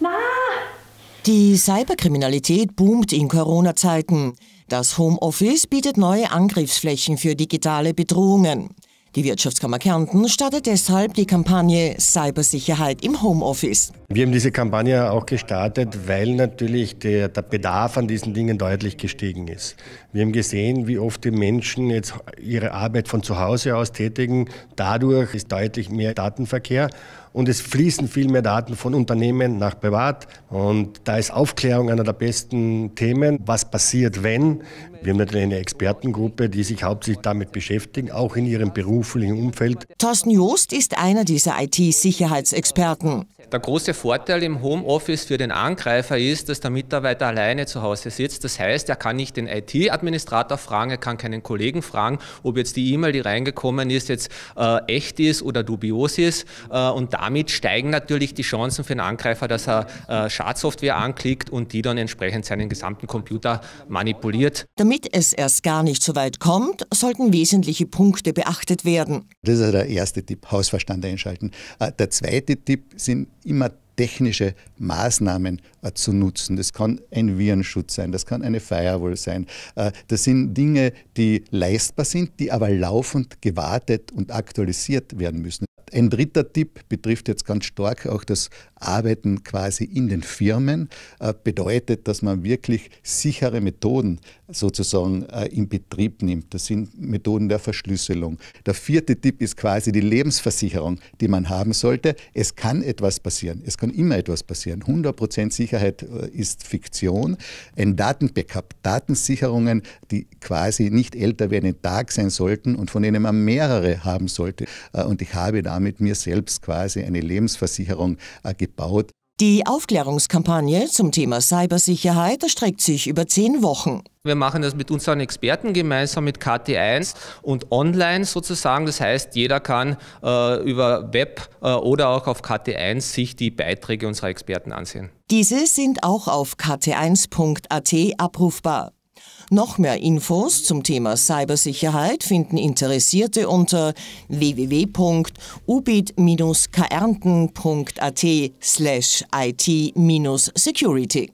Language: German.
Ma! Die Cyberkriminalität boomt in Corona-Zeiten. Das Homeoffice bietet neue Angriffsflächen für digitale Bedrohungen. Die Wirtschaftskammer Kärnten startet deshalb die Kampagne Cybersicherheit im Homeoffice. Wir haben diese Kampagne auch gestartet, weil natürlich der, der, Bedarf an diesen Dingen deutlich gestiegen ist. Wir haben gesehen, wie oft die Menschen jetzt ihre Arbeit von zu Hause aus tätigen. Dadurch ist deutlich mehr Datenverkehr und es fließen viel mehr Daten von Unternehmen nach Privat. Und da ist Aufklärung einer der besten Themen. Was passiert, wenn? Wir haben natürlich eine Expertengruppe, die sich hauptsächlich damit beschäftigen, auch in ihrem beruflichen Umfeld. Thorsten Joost ist einer dieser IT-Sicherheitsexperten. Der große Vorteil im Homeoffice für den Angreifer ist, dass der Mitarbeiter alleine zu Hause sitzt. Das heißt, er kann nicht den IT-Administrator fragen, er kann keinen Kollegen fragen, ob jetzt die E-Mail, die reingekommen ist, jetzt äh, echt ist oder dubios ist. Äh, und damit steigen natürlich die Chancen für den Angreifer, dass er äh, Schadsoftware anklickt und die dann entsprechend seinen gesamten Computer manipuliert. Damit es erst gar nicht so weit kommt, sollten wesentliche Punkte beachtet werden. Das ist der erste Tipp, Hausverstand einschalten. Äh, der zweite Tipp sind immer technische Maßnahmen äh, zu nutzen. Das kann ein Virenschutz sein, das kann eine Firewall sein. Äh, das sind Dinge, die leistbar sind, die aber laufend gewartet und aktualisiert werden müssen. Ein dritter Tipp betrifft jetzt ganz stark auch das Arbeiten quasi in den Firmen. Äh, bedeutet, dass man wirklich sichere Methoden sozusagen äh, in Betrieb nimmt. Das sind Methoden der Verschlüsselung. Der vierte Tipp ist quasi die Lebensversicherung, die man haben sollte. Es kann etwas passieren. Es kann immer etwas passieren. 100% Sicherheit äh, ist Fiktion. Ein Datenbackup, Datensicherungen, die quasi nicht älter werden, einen Tag sein sollten und von denen man mehrere haben sollte. Und ich habe da damit mir selbst quasi eine Lebensversicherung äh, gebaut. Die Aufklärungskampagne zum Thema Cybersicherheit erstreckt sich über zehn Wochen. Wir machen das mit unseren Experten gemeinsam mit KT1 und online sozusagen. Das heißt, jeder kann äh, über Web äh, oder auch auf KT1 sich die Beiträge unserer Experten ansehen. Diese sind auch auf kt1.at abrufbar. Noch mehr Infos zum Thema Cybersicherheit finden Interessierte unter wwwubit kerntenat slash IT-Security.